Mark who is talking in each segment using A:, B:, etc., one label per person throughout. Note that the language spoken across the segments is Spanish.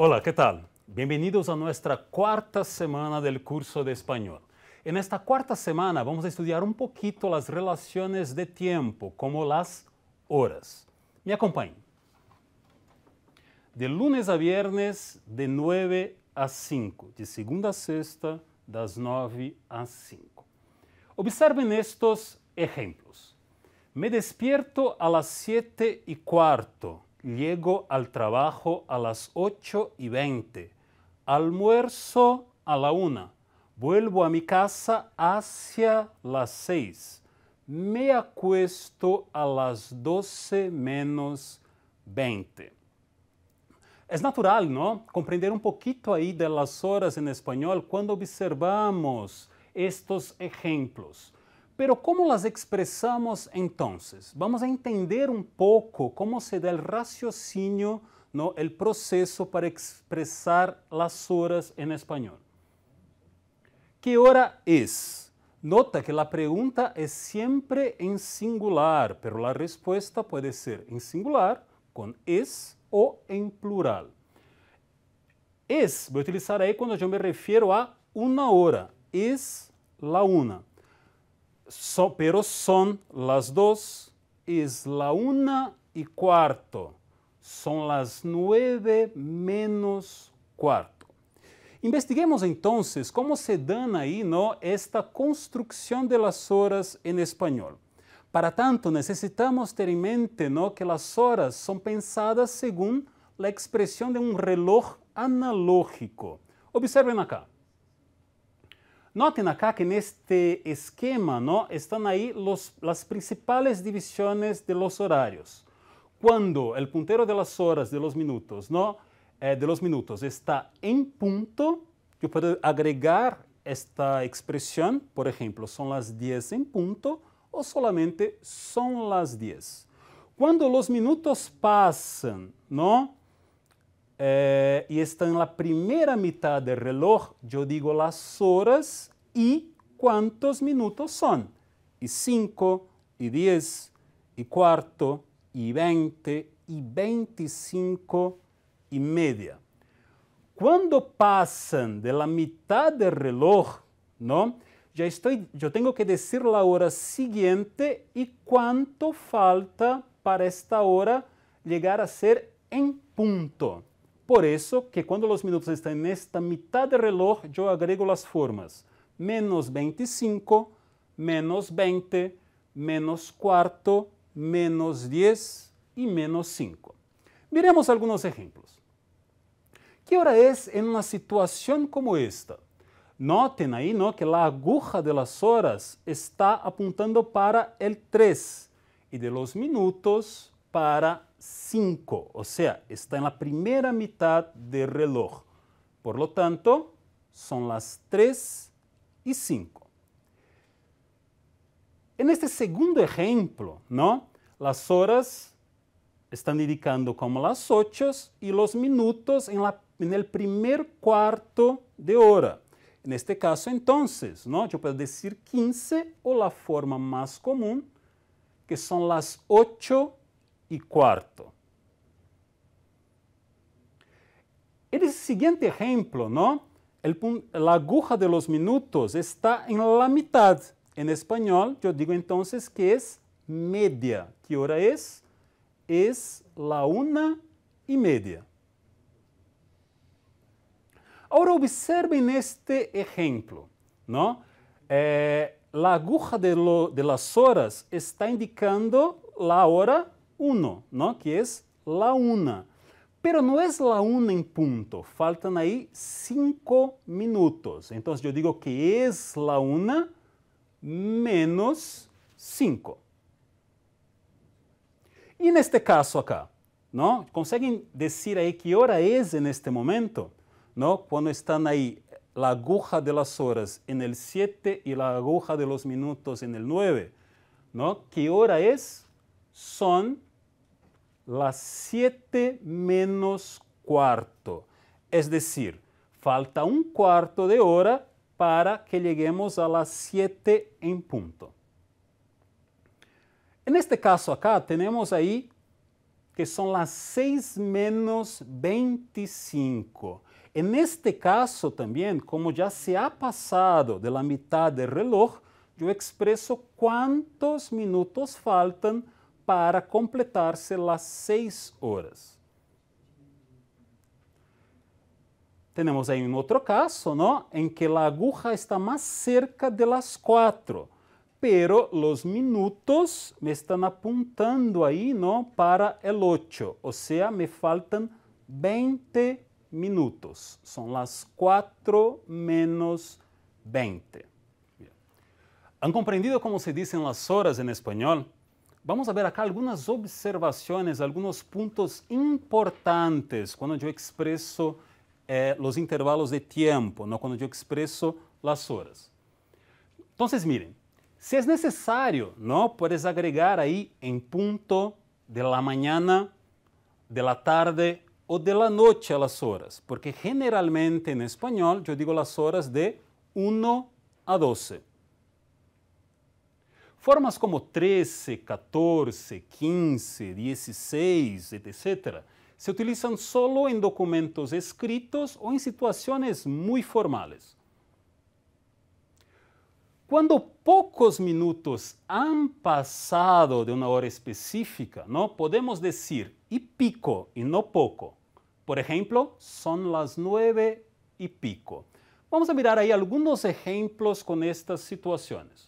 A: Hola, ¿qué tal? Bienvenidos a nuestra cuarta semana del curso de español. En esta cuarta semana vamos a estudiar un poquito las relaciones de tiempo, como las horas. Me acompañen. De lunes a viernes, de 9 a 5, de segunda a sexta, das 9 a 5. Observen estos ejemplos. Me despierto a las 7 y cuarto llego al trabajo a las 8 y 20, almuerzo a la 1, vuelvo a mi casa hacia las 6, me acuesto a las 12 menos 20. Es natural, ¿no? Comprender un poquito ahí de las horas en español cuando observamos estos ejemplos. Pero ¿cómo las expresamos entonces? Vamos a entender un poco cómo se da el raciocinio, el proceso para expresar las horas en español. ¿Qué hora es? Nota que la pregunta es siempre en singular, pero la respuesta puede ser en singular, con es o en plural. Es, voy a utilizar ahí cuando yo me refiero a una hora, es la una. So, pero son las dos, es la una y cuarto. São as nueve menos quarto. Investiguemos então como se dan aí ¿no? esta construção de las horas em español. Para tanto, necessitamos ter em mente ¿no? que as horas são pensadas segundo a expressão de um reloj analógico. Observen acá. Noten acá que en este esquema ¿no? están ahí las principales divisiones de los horarios. Cuando el puntero de las horas, de los minutos, ¿no? Eh, de los minutos está en punto, yo puedo agregar esta expresión, por ejemplo, son las 10 en punto o solamente son las 10. Cuando los minutos pasan, ¿no? Eh, e estão na primeira metade do reloj, eu digo as horas e quantos minutos são. E 5, e 10, e quarto, e 20, e 25 e meia. Quando passam da metade do reloj, não? já estou, eu tenho que dizer a hora seguinte e quanto falta para esta hora chegar a ser em ponto. Por eso que cuando los minutos están en esta mitad del reloj, yo agrego las formas. Menos 25, menos 20, menos cuarto, menos 10 y menos 5. Miremos algunos ejemplos. ¿Qué hora es en una situación como esta? Noten ahí ¿no? que la aguja de las horas está apuntando para el 3 y de los minutos para 5, o sea, está en la primera mitad del reloj. Por lo tanto, son las 3 y 5. En este segundo ejemplo, ¿no? Las horas están indicando como las 8 y los minutos en, en el primer cuarto de hora. En este caso, entonces, ¿no? Yo puedo decir 15 o la forma más común, que son las 8 y cuarto. En siguiente ejemplo, ¿no? la aguja de los minutos está en la mitad. En español, yo digo entonces que es media. ¿Qué hora es? Es la una y media. Ahora observen este ejemplo, ¿no? Eh, la aguja de las horas está indicando la hora uno, ¿no? que es la una. Pero no es la una en punto, faltan ahí cinco minutos. Entonces yo digo que es la una menos cinco. Y en este caso acá, ¿no? consiguen decir ahí qué hora es en este momento? ¿No? Cuando están ahí la aguja de las horas en el 7 y la aguja de los minutos en el 9, ¿no? ¿Qué hora es? Son las 7 menos cuarto. Es decir, falta un cuarto de hora para que lleguemos a las 7 en punto. En este caso acá tenemos ahí que son las 6 menos 25. En este caso también, como ya se ha pasado de la mitad del reloj, yo expreso cuántos minutos faltan para completar-se las seis horas. Temos aí um outro caso, não? Em que a aguja está mais cerca de las quatro, pero los minutos me estão apuntando aí, não, Para el ocho, ou seja, me faltam 20 minutos. São las quatro menos 20. ¿Han comprendido como se dizem las horas em espanhol? Vamos a ver acá algunas observaciones, algunos puntos importantes cuando yo expreso eh, los intervalos de tiempo, no cuando yo expreso las horas. Entonces, miren, si es necesario, ¿no? Puedes agregar ahí en punto de la mañana, de la tarde o de la noche a las horas, porque generalmente en español yo digo las horas de 1 a 12. Formas como 13, 14, 15, 16, etc., se utilizan solo en documentos escritos o en situaciones muy formales. Cuando pocos minutos han pasado de una hora específica, ¿no? podemos decir y pico y no poco. Por ejemplo, son las nueve y pico. Vamos a mirar ahí algunos ejemplos con estas situaciones.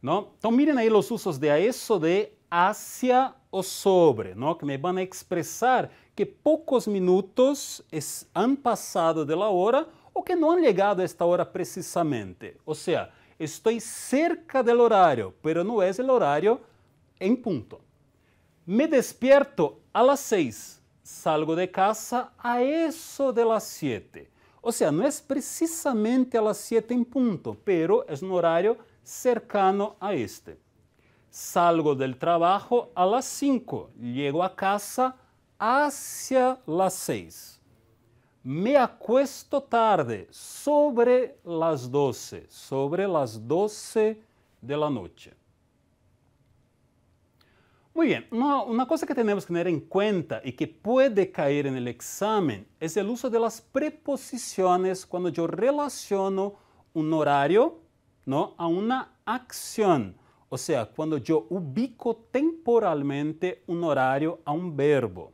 A: No? Então mirem aí os usos de a isso de hacia o sobre, no? que me vão expressar que poucos minutos han passado de la hora ou que não han chegado a esta hora precisamente. Ou seja, estou cerca del horário, pero não é o horário em ponto. Me despierto a las seis, salgo de casa a eso de las siete. Ou seja, não é precisamente a las siete em ponto, pero é um horário cercano a este. Salgo del trabajo a las 5, llego a casa hacia las 6. Me acuesto tarde, sobre las 12, sobre las 12 de la noche. Muy bien, una cosa que tenemos que tener en cuenta y que puede caer en el examen es el uso de las preposiciones cuando yo relaciono un horario a una acción. O sea, cuando yo ubico temporalmente un horario a un verbo.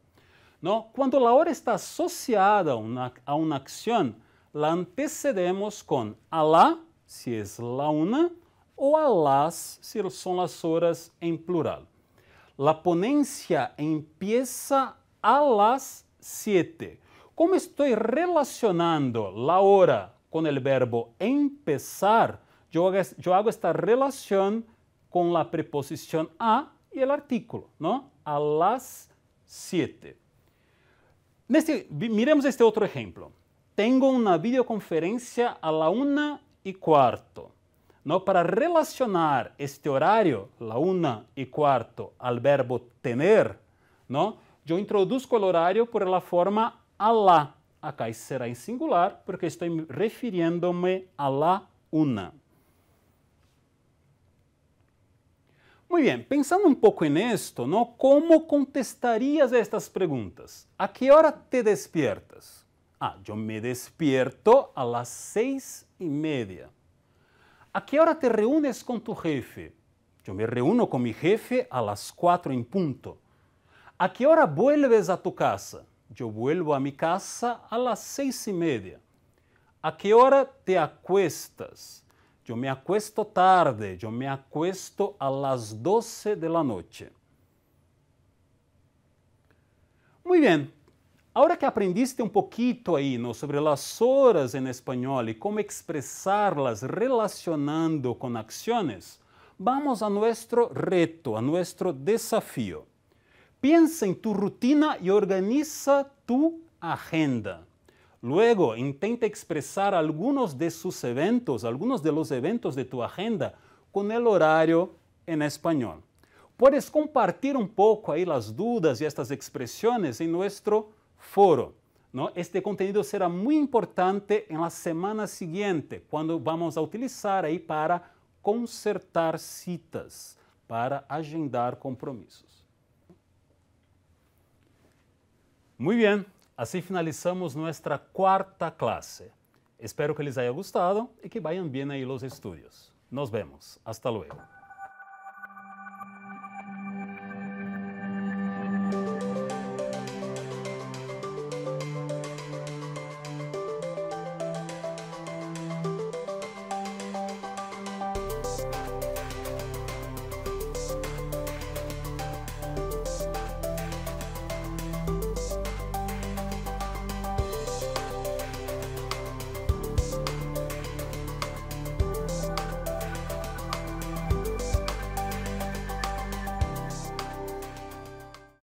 A: Cuando la hora está asociada a una, acción, la antecedemos con a la, si es la una, o a las, si son las horas en plural. La ponencia empieza a las siete. Como estoy relacionando la hora con el verbo empezar, eu hago esta relação com a preposição a e o artículo, não? A las 7. miremos este outro exemplo. Tengo uma videoconferência a la una e quarto, ¿no? Para relacionar este horário, la una e quarto, al verbo tener, ¿no? yo introduzco o horário por la forma a la. Acá será em singular porque estou refiriéndome a la una. Muy bien, pensando um pouco em esto, ¿no? ¿Cómo contestarías estas perguntas ¿A que hora te despiertas? Ah, eu me despierto a las seis e meia ¿A que hora te reúnes com tu jefe? eu me reúno com mi jefe a las quatro em ponto ¿A que hora vuelves a tu casa? eu vuelvo a mi casa a las seis e meia ¿A que hora te acuestas? Yo me acuesto tarde, yo me acuesto a las 12 de la noche. Muy bien, Ahora que aprendiste un poquito ahí sobre las horas en español y cómo expresarlas relacionando con acciones, vamos a nuestro reto, a nuestro desafío. Piensa en tu rutina y organiza tu agenda. Luego, intenta expresar algunos de sus eventos, algunos de los eventos de tu agenda con el horario en español. Puedes compartir un poco ahí las dudas y estas expresiones en nuestro foro. Este contenido será muy importante en la semana siguiente, cuando vamos a utilizar ahí para concertar citas, para agendar compromisos. Muy bien. Assim finalizamos nossa quarta classe. Espero que lhes haya gustado e que vayan bien aí los estudios. Nos vemos. Hasta luego.